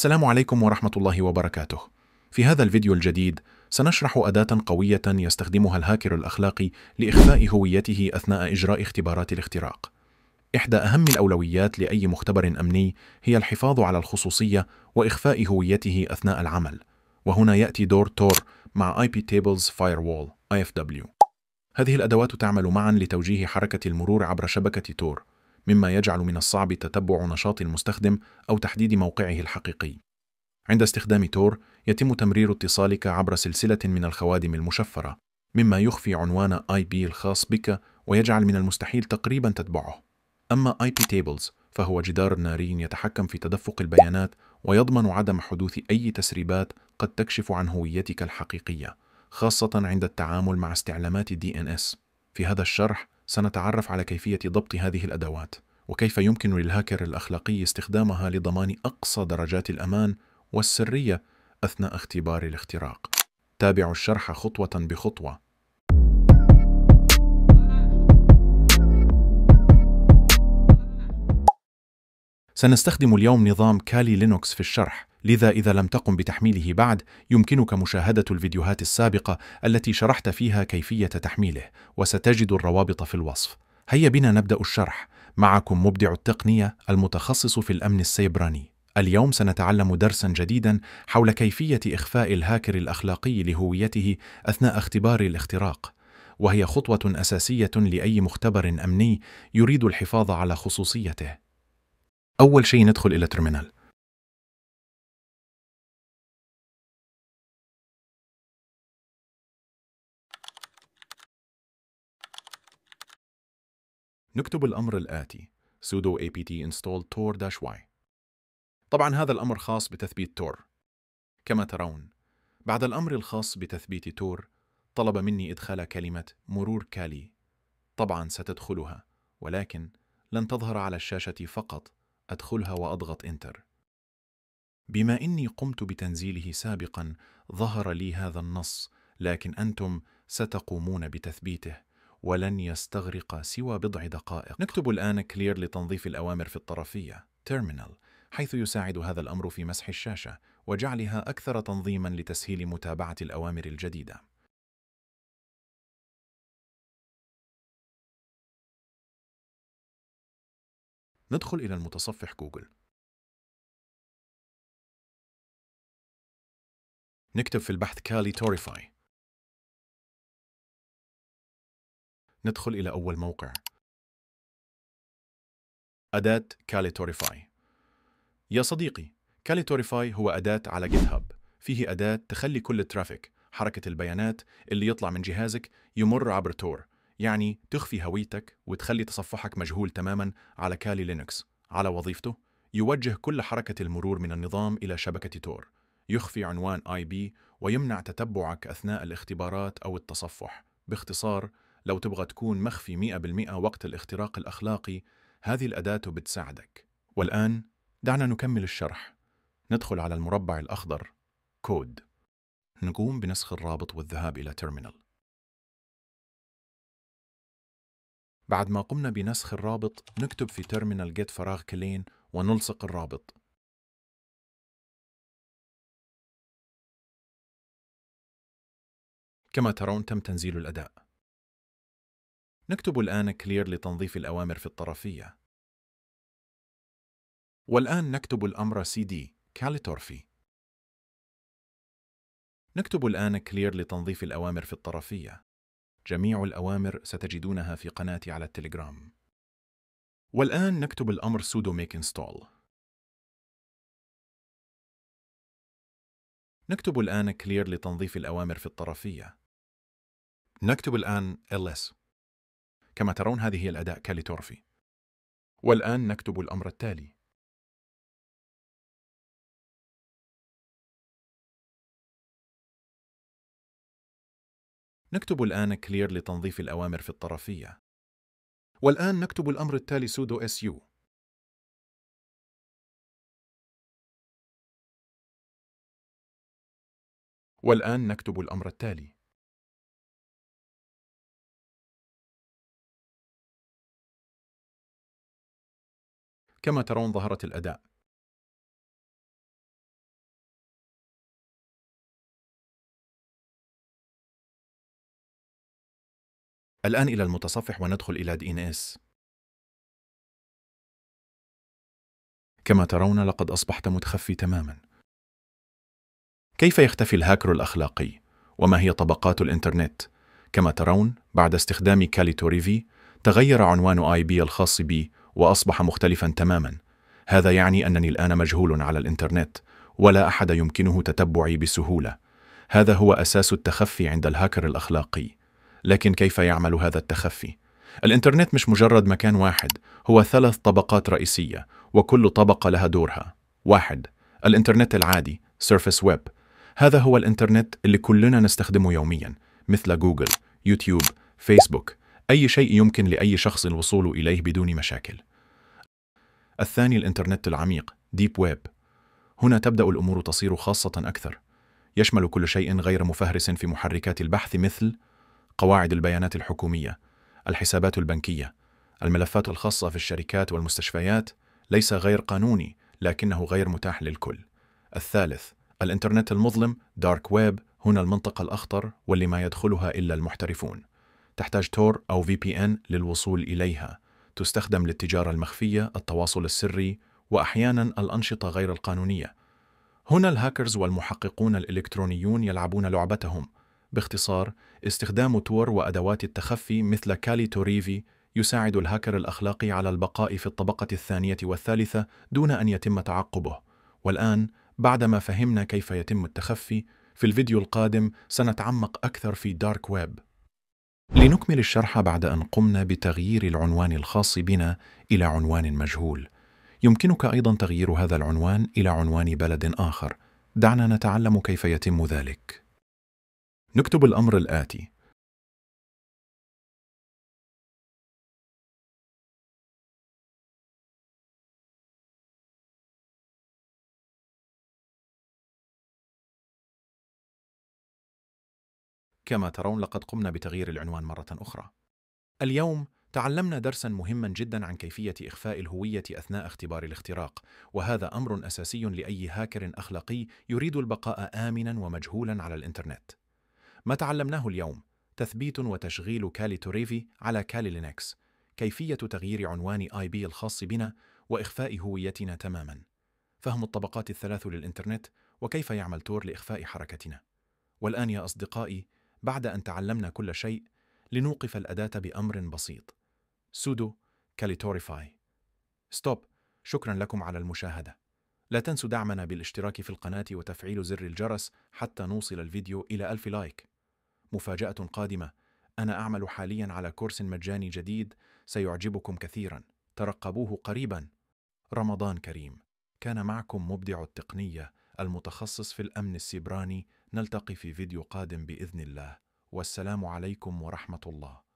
السلام عليكم ورحمة الله وبركاته في هذا الفيديو الجديد سنشرح أداة قوية يستخدمها الهاكر الأخلاقي لإخفاء هويته أثناء إجراء اختبارات الاختراق إحدى أهم الأولويات لأي مختبر أمني هي الحفاظ على الخصوصية وإخفاء هويته أثناء العمل وهنا يأتي دور تور مع IP Tables Firewall IFW هذه الأدوات تعمل معا لتوجيه حركة المرور عبر شبكة تور مما يجعل من الصعب تتبع نشاط المستخدم أو تحديد موقعه الحقيقي. عند استخدام تور، يتم تمرير اتصالك عبر سلسلة من الخوادم المشفرة، مما يخفي عنوان IP الخاص بك ويجعل من المستحيل تقريبا تتبعه. أما IP Tables فهو جدار ناري يتحكم في تدفق البيانات ويضمن عدم حدوث أي تسريبات قد تكشف عن هويتك الحقيقية، خاصة عند التعامل مع استعلامات الدي ان اس. في هذا الشرح سنتعرف على كيفية ضبط هذه الأدوات وكيف يمكن للهاكر الأخلاقي استخدامها لضمان أقصى درجات الأمان والسرية أثناء اختبار الاختراق. تابعوا الشرح خطوة بخطوة سنستخدم اليوم نظام كالي لينوكس في الشرح لذا إذا لم تقم بتحميله بعد يمكنك مشاهدة الفيديوهات السابقة التي شرحت فيها كيفية تحميله وستجد الروابط في الوصف هيا بنا نبدأ الشرح معكم مبدع التقنية المتخصص في الأمن السيبراني اليوم سنتعلم درسا جديدا حول كيفية إخفاء الهاكر الأخلاقي لهويته أثناء اختبار الاختراق وهي خطوة أساسية لأي مختبر أمني يريد الحفاظ على خصوصيته أول شيء ندخل إلى ترمينال نكتب الأمر الآتي sudo apt install tor-y طبعا هذا الأمر خاص بتثبيت تور كما ترون بعد الأمر الخاص بتثبيت تور طلب مني إدخال كلمة مرور كالي طبعا ستدخلها ولكن لن تظهر على الشاشة فقط أدخلها وأضغط إنتر بما إني قمت بتنزيله سابقا ظهر لي هذا النص لكن أنتم ستقومون بتثبيته ولن يستغرق سوى بضع دقائق نكتب الآن كلير لتنظيف الأوامر في الطرفية terminal حيث يساعد هذا الأمر في مسح الشاشة وجعلها أكثر تنظيما لتسهيل متابعة الأوامر الجديدة ندخل إلى المتصفح جوجل نكتب في البحث كالي توريفاي ندخل إلى أول موقع أداة كاليتوريفاي يا صديقي كاليتوريفاي هو أداة على جيت هاب فيه أداة تخلي كل الترافيك حركة البيانات اللي يطلع من جهازك يمر عبر تور يعني تخفي هويتك وتخلي تصفحك مجهول تماما على كالي لينكس على وظيفته يوجه كل حركة المرور من النظام إلى شبكة تور يخفي عنوان آي بي ويمنع تتبعك أثناء الاختبارات أو التصفح باختصار لو تبغى تكون مخفي 100% وقت الاختراق الأخلاقي هذه الأداة بتساعدك والآن دعنا نكمل الشرح ندخل على المربع الأخضر كود نقوم بنسخ الرابط والذهاب إلى تيرمينال بعد ما قمنا بنسخ الرابط نكتب في تيرمينال جيت فراغ كلين ونلصق الرابط كما ترون تم تنزيل الأداء نكتب الآن clear لتنظيف الأوامر في الطرفية. والآن نكتب الأمر cd كاليتورفي. نكتب الآن clear لتنظيف الأوامر في الطرفية. جميع الأوامر ستجدونها في قناتي على التليجرام. والآن نكتب الأمر sudo make install. نكتب الآن clear لتنظيف الأوامر في الطرفية. نكتب الآن ls كما ترون هذه هي الأداء كاليتورفي والآن نكتب الأمر التالي نكتب الآن كلير لتنظيف الأوامر في الطرفية والآن نكتب الأمر التالي سودو su والآن نكتب الأمر التالي كما ترون ظهرت الأداء الآن إلى المتصفح وندخل إلى DNS كما ترون لقد أصبحت متخفي تماما كيف يختفي الهاكر الأخلاقي؟ وما هي طبقات الإنترنت؟ كما ترون بعد استخدام كاليتوريفي تغير عنوان آي بي الخاص بي وأصبح مختلفا تماما هذا يعني أنني الآن مجهول على الإنترنت ولا أحد يمكنه تتبعي بسهولة هذا هو أساس التخفي عند الهاكر الأخلاقي لكن كيف يعمل هذا التخفي؟ الإنترنت مش مجرد مكان واحد هو ثلاث طبقات رئيسية وكل طبقة لها دورها واحد الإنترنت العادي Surface Web هذا هو الإنترنت اللي كلنا نستخدمه يوميا مثل جوجل، يوتيوب، فيسبوك أي شيء يمكن لأي شخص الوصول إليه بدون مشاكل. الثاني الإنترنت العميق ديب ويب هنا تبدأ الأمور تصير خاصة أكثر يشمل كل شيء غير مفهرس في محركات البحث مثل قواعد البيانات الحكومية الحسابات البنكية الملفات الخاصة في الشركات والمستشفيات ليس غير قانوني لكنه غير متاح للكل الثالث الإنترنت المظلم دارك ويب هنا المنطقة الأخطر واللي ما يدخلها إلا المحترفون تحتاج تور أو في بي إن للوصول إليها تستخدم للتجارة المخفية، التواصل السري، وأحياناً الأنشطة غير القانونية. هنا الهاكرز والمحققون الإلكترونيون يلعبون لعبتهم. باختصار، استخدام تور وأدوات التخفي مثل كالي توريفي يساعد الهاكر الأخلاقي على البقاء في الطبقة الثانية والثالثة دون أن يتم تعقبه. والآن، بعدما فهمنا كيف يتم التخفي، في الفيديو القادم سنتعمق أكثر في دارك ويب لنكمل الشرح بعد أن قمنا بتغيير العنوان الخاص بنا إلى عنوان مجهول. يمكنك أيضا تغيير هذا العنوان إلى عنوان بلد آخر. دعنا نتعلم كيف يتم ذلك. نكتب الأمر الآتي: كما ترون لقد قمنا بتغيير العنوان مرة أخرى. اليوم تعلمنا درسا مهما جدا عن كيفية إخفاء الهوية أثناء اختبار الاختراق، وهذا أمر أساسي لأي هاكر أخلاقي يريد البقاء آمنا ومجهولا على الإنترنت. ما تعلمناه اليوم تثبيت وتشغيل كالي توريفي على كالي لينكس، كيفية تغيير عنوان آي بي الخاص بنا وإخفاء هويتنا تماما. فهم الطبقات الثلاث للإنترنت وكيف يعمل تور لإخفاء حركتنا. والآن يا أصدقائي بعد أن تعلمنا كل شيء لنوقف الأداة بأمر بسيط سودو كاليتوريفاي ستوب شكرا لكم على المشاهدة لا تنسوا دعمنا بالاشتراك في القناة وتفعيل زر الجرس حتى نوصل الفيديو إلى ألف لايك مفاجأة قادمة أنا أعمل حاليا على كورس مجاني جديد سيعجبكم كثيرا ترقبوه قريبا رمضان كريم كان معكم مبدع التقنية المتخصص في الأمن السيبراني نلتقي في فيديو قادم باذن الله والسلام عليكم ورحمه الله